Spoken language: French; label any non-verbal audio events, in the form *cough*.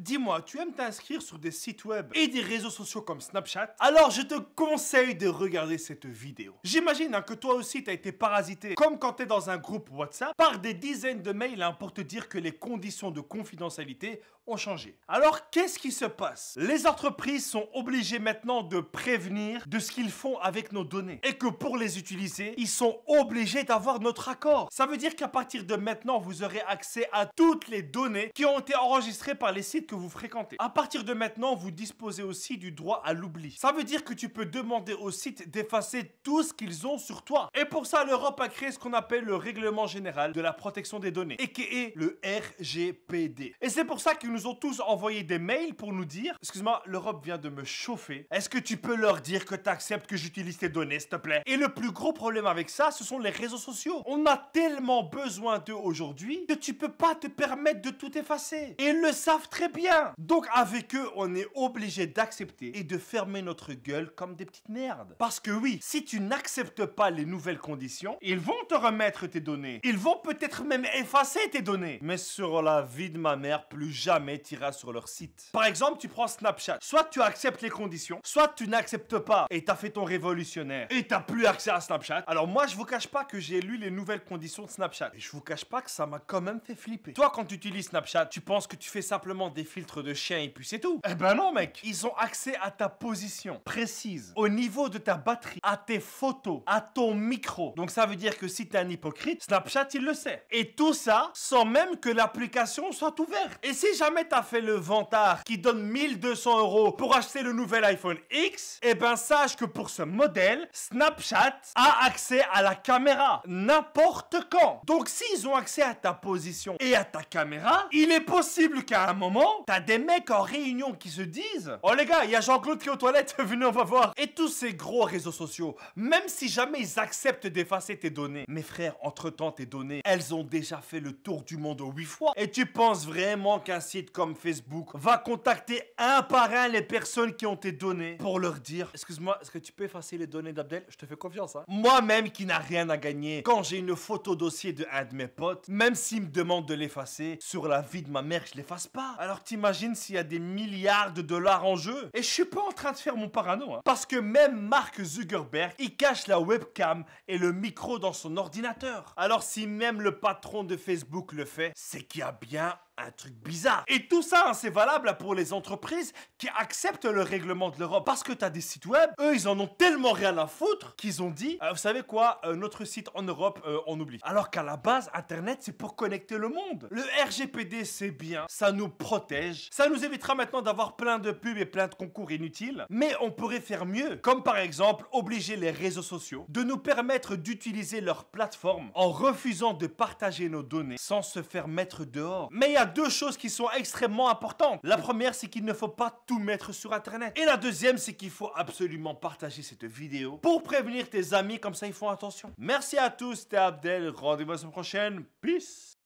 Dis-moi, tu aimes t'inscrire sur des sites web et des réseaux sociaux comme Snapchat Alors je te conseille de regarder cette vidéo. J'imagine hein, que toi aussi tu as été parasité, comme quand tu es dans un groupe WhatsApp, par des dizaines de mails hein, pour te dire que les conditions de confidentialité ont changé. Alors qu'est-ce qui se passe Les entreprises sont obligées maintenant de prévenir de ce qu'ils font avec nos données. Et que pour les utiliser, ils sont obligés d'avoir notre accord. Ça veut dire qu'à partir de maintenant, vous aurez accès à toutes les données qui ont été enregistrées par les sites vous fréquentez. À partir de maintenant, vous disposez aussi du droit à l'oubli. Ça veut dire que tu peux demander au site d'effacer tout ce qu'ils ont sur toi. Et pour ça, l'Europe a créé ce qu'on appelle le règlement général de la protection des données, et qui est le RGPD. Et c'est pour ça qu'ils nous ont tous envoyé des mails pour nous dire, excuse-moi, l'Europe vient de me chauffer. Est-ce que tu peux leur dire que tu acceptes que j'utilise tes données, s'il te plaît Et le plus gros problème avec ça, ce sont les réseaux sociaux. On a tellement besoin d'eux aujourd'hui que tu peux pas te permettre de tout effacer. Et ils le savent très bien. Donc avec eux, on est obligé d'accepter et de fermer notre gueule comme des petites merdes. Parce que oui, si tu n'acceptes pas les nouvelles conditions, ils vont te remettre tes données. Ils vont peut-être même effacer tes données. Mais sur la vie de ma mère, plus jamais t'iras sur leur site. Par exemple, tu prends Snapchat. Soit tu acceptes les conditions, soit tu n'acceptes pas et t'as fait ton révolutionnaire et t'as plus accès à Snapchat. Alors moi, je vous cache pas que j'ai lu les nouvelles conditions de Snapchat. Et je vous cache pas que ça m'a quand même fait flipper. Toi, quand tu utilises Snapchat, tu penses que tu fais simplement des Filtre de chien et puis c'est tout. Eh ben non, mec. Ils ont accès à ta position précise, au niveau de ta batterie, à tes photos, à ton micro. Donc ça veut dire que si t'es un hypocrite, Snapchat, il le sait. Et tout ça sans même que l'application soit ouverte. Et si jamais t'as fait le vantard qui donne 1200 euros pour acheter le nouvel iPhone X, eh ben sache que pour ce modèle, Snapchat a accès à la caméra n'importe quand. Donc s'ils ont accès à ta position et à ta caméra, il est possible qu'à un moment, t'as des mecs en réunion qui se disent Oh les gars, il y a Jean-Claude qui est aux toilettes, *laughs* venez on va voir. Et tous ces gros réseaux sociaux, même si jamais ils acceptent d'effacer tes données, mes frères, entre-temps tes données, elles ont déjà fait le tour du monde 8 fois. Et tu penses vraiment qu'un site comme Facebook va contacter un par un les personnes qui ont tes données pour leur dire Excuse-moi, est-ce que tu peux effacer les données d'Abdel Je te fais confiance. Hein. Moi-même qui n'a rien à gagner, quand j'ai une photo dossier de un de mes potes, même s'il me demande de l'effacer, sur la vie de ma mère, je l'efface pas. Alors t'imagines s'il y a des milliards de dollars en jeu Et je suis pas en train de faire mon parano, hein. parce que même Mark Zuckerberg, il cache la webcam et le micro dans son ordinateur. Alors si même le patron de Facebook le fait, c'est qu'il y a bien un truc bizarre. Et tout ça, hein, c'est valable pour les entreprises qui acceptent le règlement de l'Europe. Parce que t'as des sites web, eux, ils en ont tellement rien à foutre qu'ils ont dit, euh, vous savez quoi, euh, notre site en Europe, euh, on oublie. Alors qu'à la base, Internet, c'est pour connecter le monde. Le RGPD, c'est bien, ça nous protège, ça nous évitera maintenant d'avoir plein de pubs et plein de concours inutiles, mais on pourrait faire mieux. Comme par exemple, obliger les réseaux sociaux de nous permettre d'utiliser leur plateforme en refusant de partager nos données sans se faire mettre dehors. Mais il y a deux choses qui sont extrêmement importantes. La première, c'est qu'il ne faut pas tout mettre sur Internet. Et la deuxième, c'est qu'il faut absolument partager cette vidéo pour prévenir tes amis, comme ça ils font attention. Merci à tous, c'était Abdel. Rendez-vous la semaine prochaine. Peace